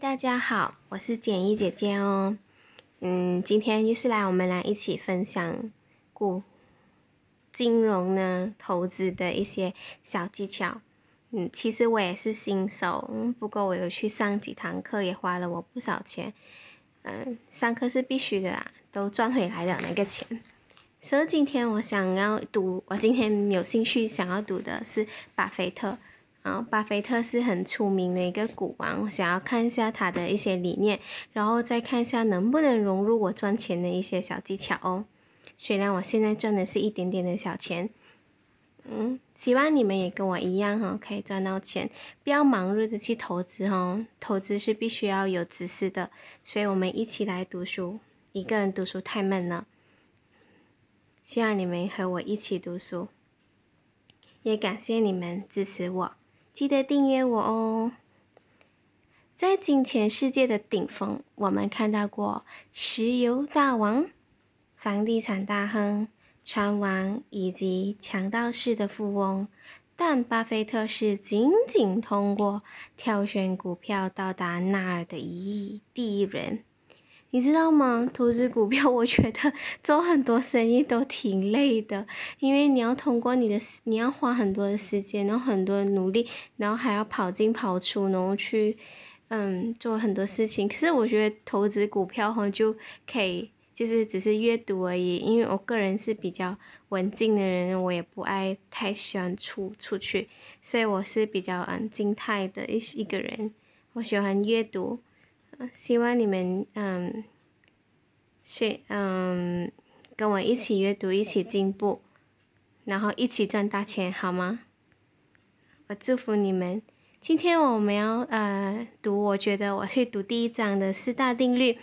大家好，我是简一姐姐哦。嗯，今天又是来我们来一起分享股金融呢投资的一些小技巧。嗯，其实我也是新手，不过我有去上几堂课，也花了我不少钱。嗯，上课是必须的啦，都赚回来的那个钱。所以今天我想要读，我今天有兴趣想要读的是巴菲特。啊，巴菲特是很出名的一个股王，想要看一下他的一些理念，然后再看一下能不能融入我赚钱的一些小技巧哦。虽然我现在赚的是一点点的小钱，嗯，希望你们也跟我一样哈，可以赚到钱，不要盲目的去投资哦，投资是必须要有知识的，所以我们一起来读书，一个人读书太闷了，希望你们和我一起读书，也感谢你们支持我。记得订阅我哦！在金钱世界的顶峰，我们看到过石油大王、房地产大亨、船王以及强盗式的富翁，但巴菲特是仅仅通过挑选股票到达那儿的一亿第一人。你知道吗？投资股票，我觉得做 很多生意都挺累的，因为你要通过你的，你要花很多的时间，然后很多努力，然后还要跑进跑出，然后去，嗯，做很多事情。可是我觉得投资股票哈，就可以就是只是阅读而已。因为我个人是比较文静的人，我也不爱太喜欢出出去，所以我是比较嗯静态的一一个人，我喜欢阅读。希望你们嗯，去嗯跟我一起阅读，一起进步，然后一起赚大钱，好吗？我祝福你们。今天我们要呃读，我觉得我会读第一章的四大定律，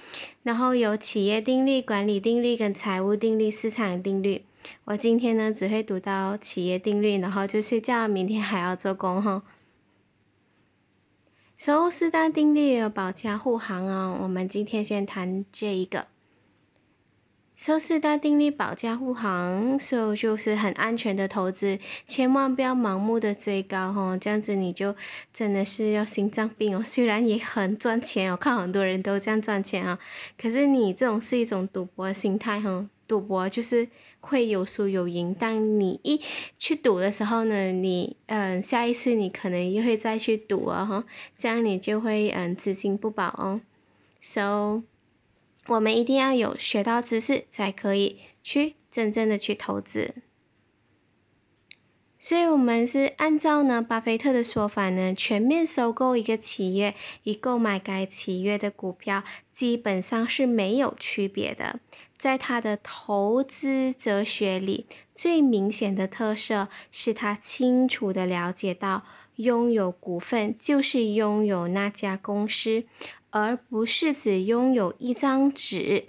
然后有企业定律、管理定律、跟财务定律、市场定律。我今天呢只会读到企业定律，然后就睡觉，明天还要做工哈。收四大定律保驾护航哦，我们今天先谈这一个。收四大定律保驾护航，以就是很安全的投资，千万不要盲目的追高哦，这样子你就真的是要心脏病哦。虽然也很赚钱哦，看很多人都这样赚钱啊，可是你这种是一种赌博心态哦，赌博就是。会有输有赢，当你一去赌的时候呢，你嗯，下一次你可能又会再去赌啊，哈，这样你就会嗯资金不保哦。So，我们一定要有学到知识，才可以去真正的去投资。所以我们是按照呢，巴菲特的说法呢，全面收购一个企业，与购买该企业的股票基本上是没有区别的。在他的投资哲学里，最明显的特色是他清楚的了解到，拥有股份就是拥有那家公司，而不是只拥有一张纸。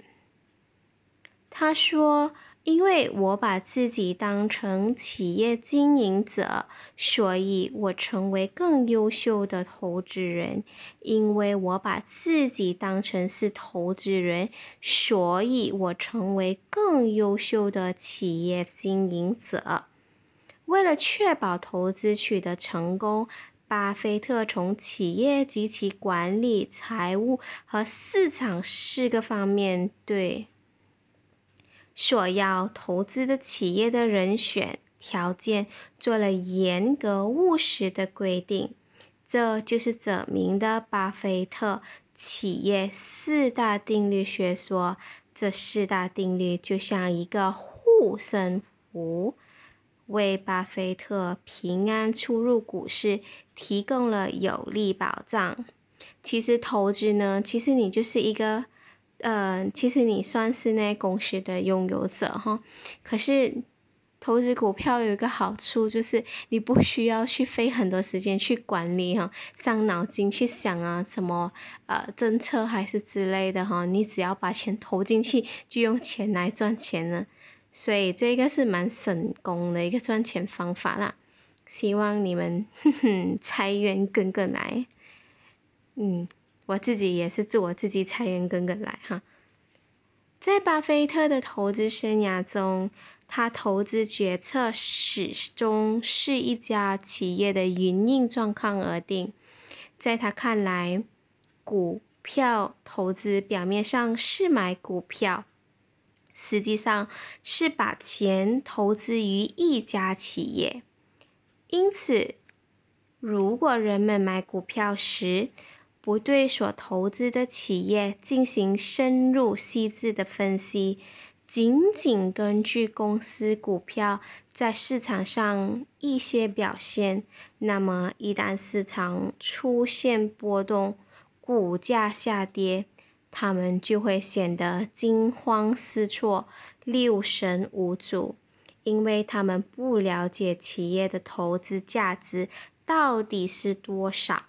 他说。因为我把自己当成企业经营者，所以我成为更优秀的投资人。因为我把自己当成是投资人，所以我成为更优秀的企业经营者。为了确保投资取得成功，巴菲特从企业及其管理、财务和市场四个方面对。所要投资的企业的人选条件做了严格务实的规定，这就是著名的巴菲特企业四大定律学说。这四大定律就像一个护身符，为巴菲特平安出入股市提供了有力保障。其实投资呢，其实你就是一个。嗯，其实你算是那公司的拥有者哈，可是投资股票有一个好处，就是你不需要去费很多时间去管理哈，伤脑筋去想啊什么呃政策还是之类的哈，你只要把钱投进去，就用钱来赚钱了，所以这个是蛮省工的一个赚钱方法啦，希望你们 财源滚滚来，嗯。我自己也是自我自己财源滚滚来哈。在巴菲特的投资生涯中，他投资决策始终是一家企业的营运状况而定。在他看来，股票投资表面上是买股票，实际上是把钱投资于一家企业。因此，如果人们买股票时，不对所投资的企业进行深入细致的分析，仅仅根据公司股票在市场上一些表现，那么一旦市场出现波动，股价下跌，他们就会显得惊慌失措、六神无主，因为他们不了解企业的投资价值到底是多少。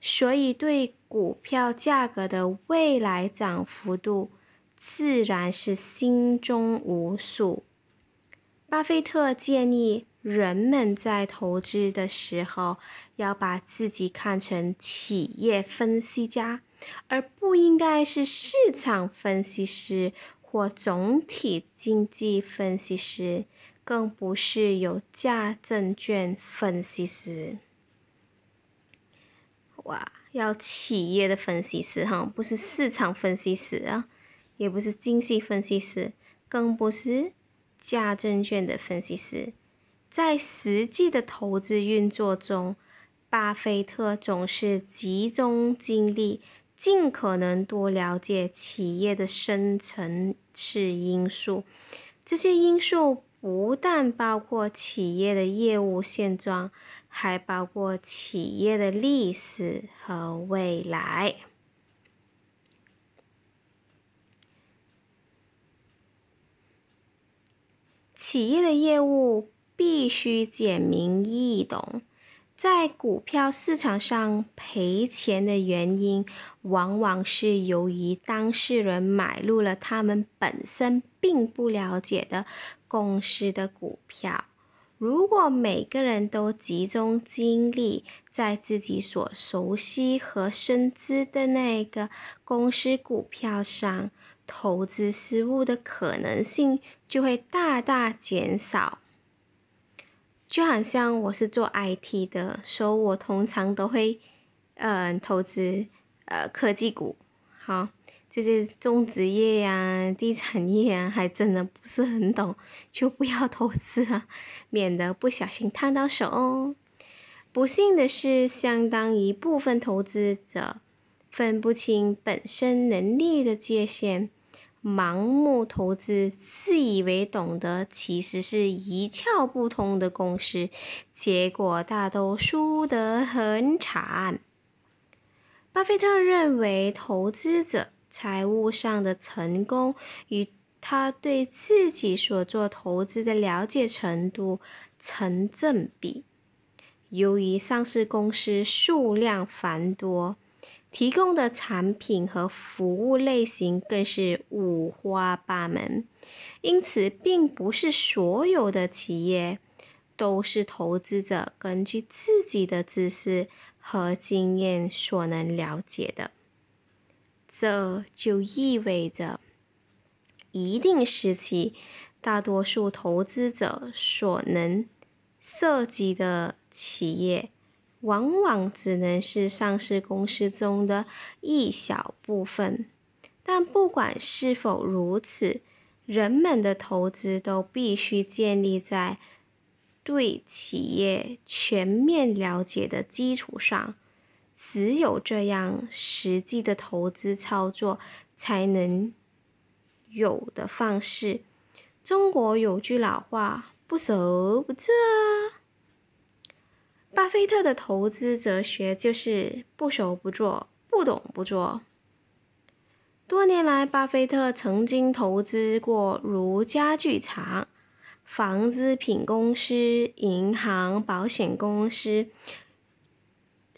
所以，对股票价格的未来涨幅度，自然是心中无数。巴菲特建议人们在投资的时候，要把自己看成企业分析家，而不应该是市场分析师或总体经济分析师，更不是有价证券分析师。哇，要企业的分析师哈，不是市场分析师啊，也不是经济分析师，更不是价证券的分析师。在实际的投资运作中，巴菲特总是集中精力，尽可能多了解企业的深层次因素。这些因素不但包括企业的业务现状。还包括企业的历史和未来。企业的业务必须简明易懂。在股票市场上赔钱的原因，往往是由于当事人买入了他们本身并不了解的公司的股票。如果每个人都集中精力在自己所熟悉和深知的那个公司股票上，投资失误的可能性就会大大减少。就好像我是做 IT 的，所以我通常都会，嗯，投资呃科技股，好。这些种植业呀、地产业啊，还真的不是很懂，就不要投资了，免得不小心烫到手哦。不幸的是，相当一部分投资者分不清本身能力的界限，盲目投资，自以为懂得，其实是一窍不通的公司，结果大都输得很惨。巴菲特认为，投资者。财务上的成功与他对自己所做投资的了解程度成正比。由于上市公司数量繁多，提供的产品和服务类型更是五花八门，因此，并不是所有的企业都是投资者根据自己的知识和经验所能了解的。这就意味着，一定时期大多数投资者所能涉及的企业，往往只能是上市公司中的一小部分。但不管是否如此，人们的投资都必须建立在对企业全面了解的基础上。只有这样，实际的投资操作才能有的放矢。中国有句老话，不熟不做。巴菲特的投资哲学就是不熟不做，不懂不做。多年来，巴菲特曾经投资过如家具厂、房制品公司、银行、保险公司。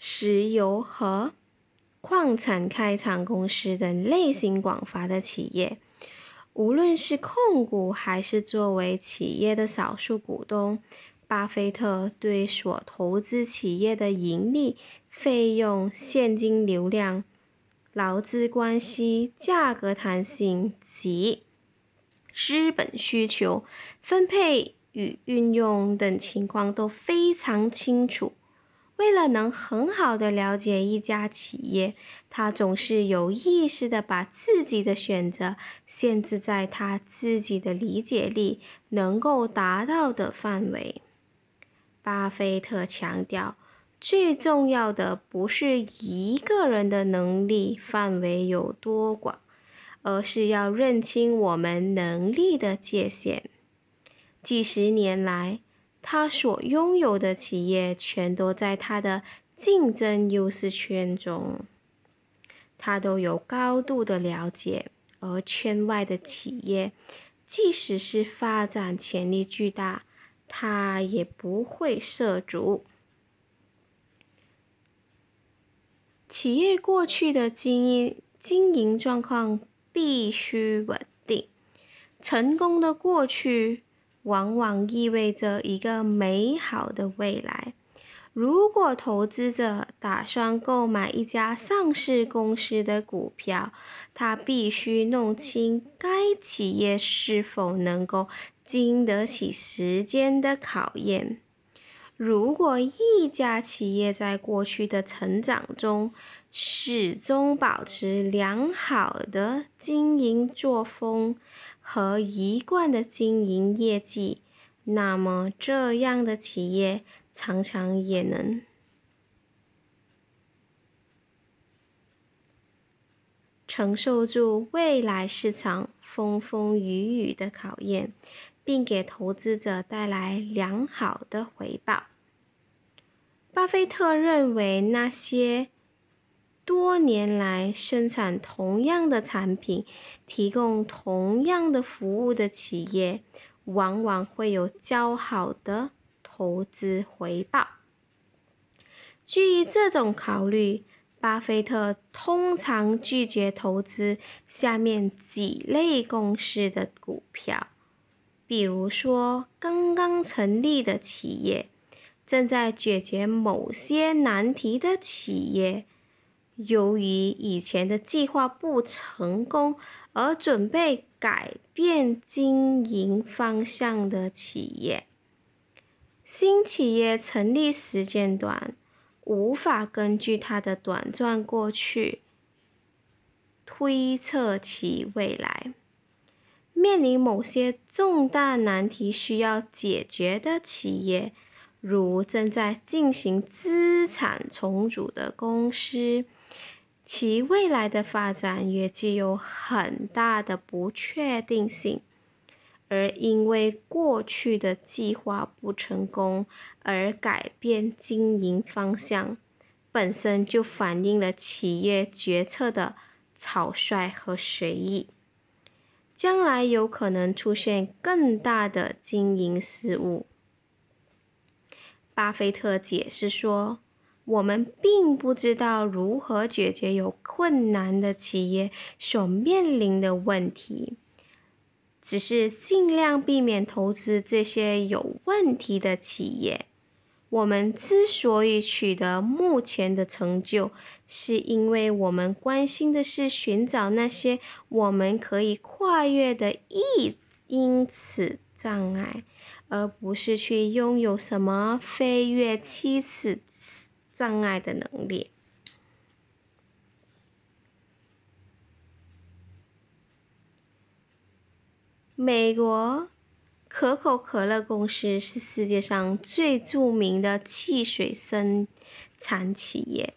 石油和矿产开采公司等类型广泛的企业，无论是控股还是作为企业的少数股东，巴菲特对所投资企业的盈利、费用、现金流量、劳资关系、价格弹性及资本需求分配与运用等情况都非常清楚。为了能很好的了解一家企业，他总是有意识的把自己的选择限制在他自己的理解力能够达到的范围。巴菲特强调，最重要的不是一个人的能力范围有多广，而是要认清我们能力的界限。几十年来，他所拥有的企业全都在他的竞争优势圈中，他都有高度的了解。而圈外的企业，即使是发展潜力巨大，他也不会涉足。企业过去的经营经营状况必须稳定，成功的过去。往往意味着一个美好的未来。如果投资者打算购买一家上市公司的股票，他必须弄清该企业是否能够经得起时间的考验。如果一家企业在过去的成长中始终保持良好的经营作风，和一贯的经营业绩，那么这样的企业常常也能承受住未来市场风风雨雨的考验，并给投资者带来良好的回报。巴菲特认为那些。多年来生产同样的产品、提供同样的服务的企业，往往会有较好的投资回报。基于这种考虑，巴菲特通常拒绝投资下面几类公司的股票，比如说刚刚成立的企业，正在解决某些难题的企业。由于以前的计划不成功而准备改变经营方向的企业，新企业成立时间短，无法根据它的短暂过去推测其未来。面临某些重大难题需要解决的企业，如正在进行资产重组的公司。其未来的发展也具有很大的不确定性，而因为过去的计划不成功而改变经营方向，本身就反映了企业决策的草率和随意，将来有可能出现更大的经营失误。巴菲特解释说。我们并不知道如何解决有困难的企业所面临的问题，只是尽量避免投资这些有问题的企业。我们之所以取得目前的成就，是因为我们关心的是寻找那些我们可以跨越的一因此障碍，而不是去拥有什么飞跃七尺。障碍的能力。美国可口可乐公司是世界上最著名的汽水生产企业，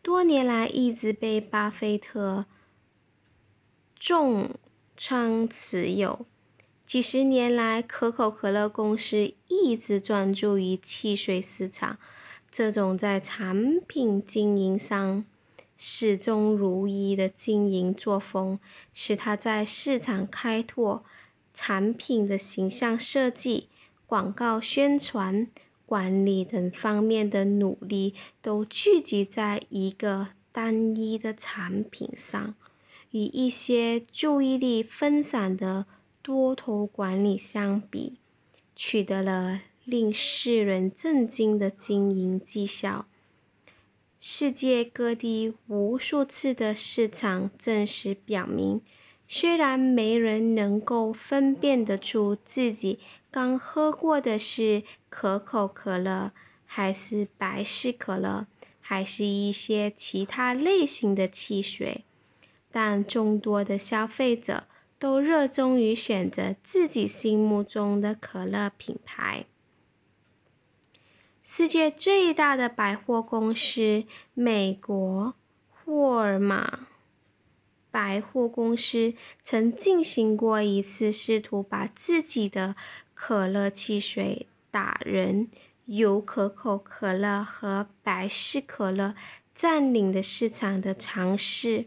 多年来一直被巴菲特重仓持有。几十年来，可口可乐公司一直专注于汽水市场。这种在产品经营上始终如一的经营作风，使他在市场开拓、产品的形象设计、广告宣传、管理等方面的努力，都聚集在一个单一的产品上，与一些注意力分散的多头管理相比，取得了。令世人震惊的经营绩效，世界各地无数次的市场证实表明，虽然没人能够分辨得出自己刚喝过的是可口可乐还是百事可乐，还是一些其他类型的汽水，但众多的消费者都热衷于选择自己心目中的可乐品牌。世界最大的百货公司美国沃尔玛百货公司曾进行过一次试图把自己的可乐汽水打人有可口可乐和百事可乐占领的市场的尝试。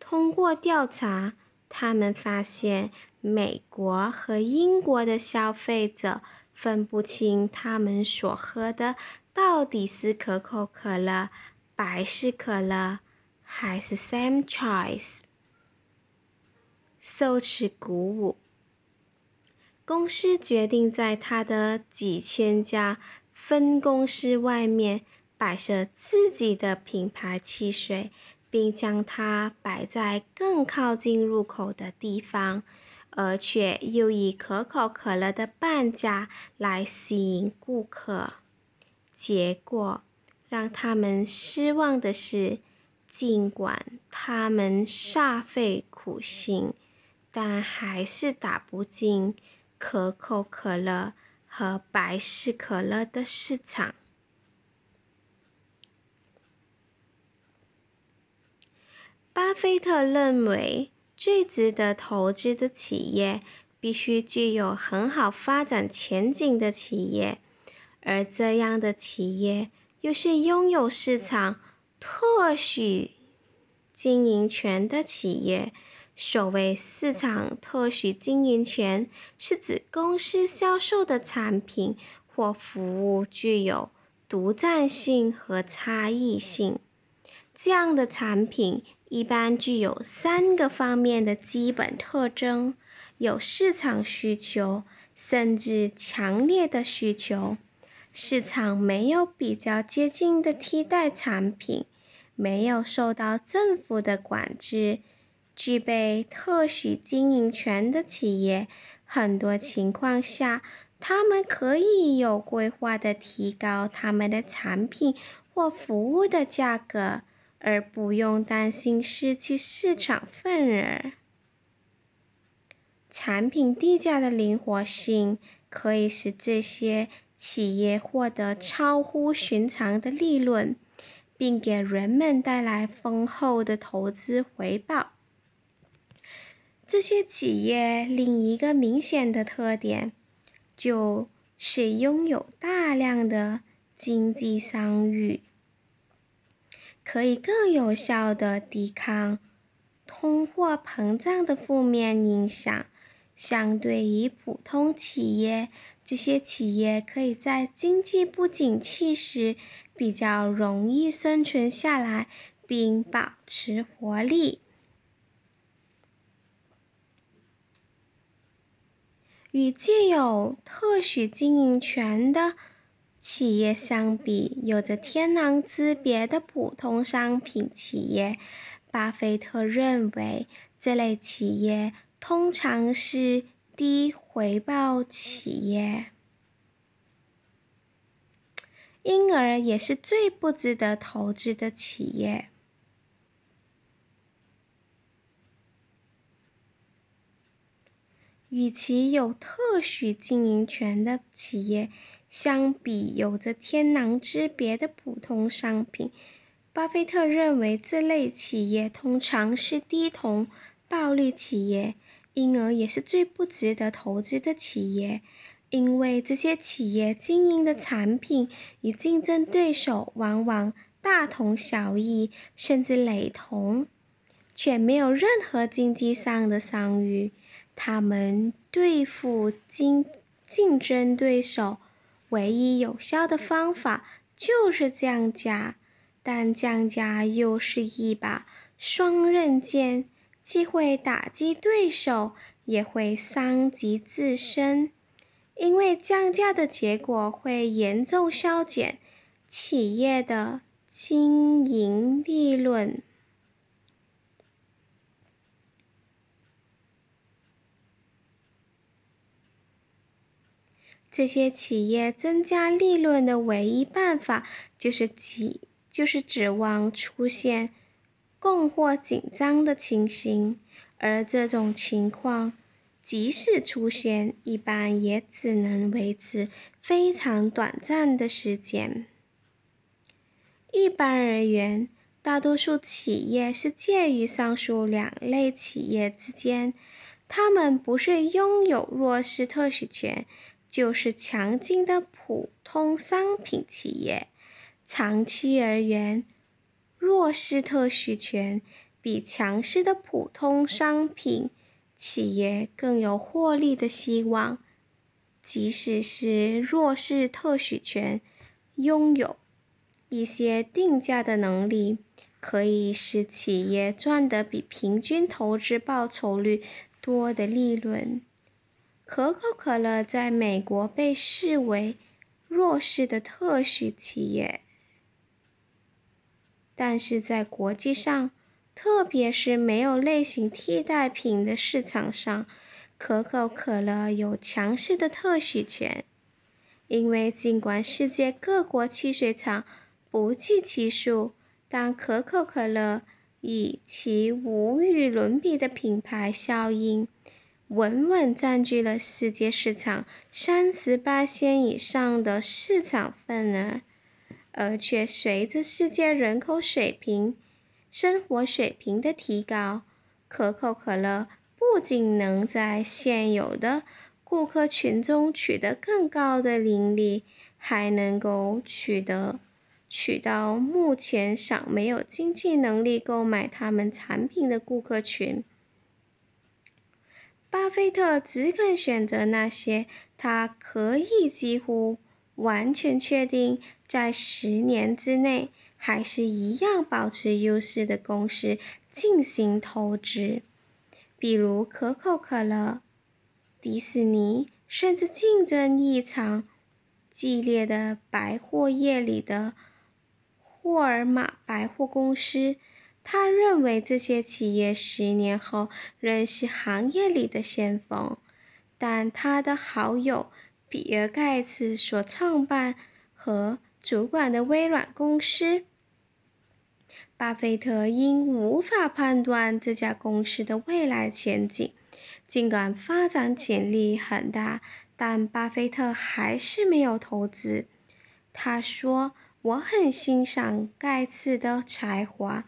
通过调查，他们发现美国和英国的消费者。分不清他们所喝的到底是可口可乐、百事可乐还是 Sam Choice。受此鼓舞，公司决定在他的几千家分公司外面摆设自己的品牌汽水，并将它摆在更靠近入口的地方。而且又以可口可乐的半价来吸引顾客，结果让他们失望的是，尽管他们煞费苦心，但还是打不进可口可乐和百事可乐的市场。巴菲特认为。最值得投资的企业，必须具有很好发展前景的企业，而这样的企业又是拥有市场特许经营权的企业。所谓市场特许经营权，是指公司销售的产品或服务具有独占性和差异性，这样的产品。一般具有三个方面的基本特征：有市场需求，甚至强烈的需求；市场没有比较接近的替代产品；没有受到政府的管制；具备特许经营权的企业。很多情况下，他们可以有规划的提高他们的产品或服务的价格。而不用担心失去市场份额，产品定价的灵活性可以使这些企业获得超乎寻常的利润，并给人们带来丰厚的投资回报。这些企业另一个明显的特点，就是拥有大量的经济商誉。可以更有效地抵抗通货膨胀的负面影响。相对于普通企业，这些企业可以在经济不景气时比较容易生存下来，并保持活力。与借有特许经营权的。企业相比有着天壤之别的普通商品企业，巴菲特认为这类企业通常是低回报企业，因而也是最不值得投资的企业。与其有特许经营权的企业。相比有着天壤之别的普通商品，巴菲特认为这类企业通常是低同暴利企业，因而也是最不值得投资的企业。因为这些企业经营的产品与竞争对手往往大同小异，甚至雷同，却没有任何经济上的商誉。他们对付竞竞争对手。唯一有效的方法就是降价，但降价又是一把双刃剑，既会打击对手，也会伤及自身，因为降价的结果会严重削减企业的经营利润。这些企业增加利润的唯一办法就是指就是指望出现供货紧张的情形，而这种情况即使出现，一般也只能维持非常短暂的时间。一般而言，大多数企业是介于上述两类企业之间，他们不是拥有弱势特许权。就是强劲的普通商品企业，长期而言，弱势特许权比强势的普通商品企业更有获利的希望。即使是弱势特许权，拥有一些定价的能力，可以使企业赚得比平均投资报酬率多的利润。可口可乐在美国被视为弱势的特许企业，但是在国际上，特别是没有类型替代品的市场上，可口可乐有强势的特许权。因为尽管世界各国汽水厂不计其数，但可口可乐以其无与伦比的品牌效应。稳稳占据了世界市场三十八以上的市场份额，而且随着世界人口水平、生活水平的提高，可口可乐不仅能在现有的顾客群中取得更高的盈利，还能够取得取到目前尚没有经济能力购买他们产品的顾客群。巴菲特只肯选择那些他可以几乎完全确定在十年之内还是一样保持优势的公司进行投资，比如可口可乐、迪士尼，甚至竞争异常激烈的百货业里的沃尔玛百货公司。他认为这些企业十年后仍是行业里的先锋，但他的好友比尔·盖茨所创办和主管的微软公司，巴菲特因无法判断这家公司的未来前景，尽管发展潜力很大，但巴菲特还是没有投资。他说：“我很欣赏盖茨的才华。”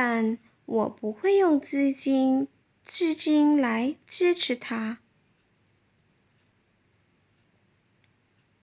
但我不会用资金资金来支持他。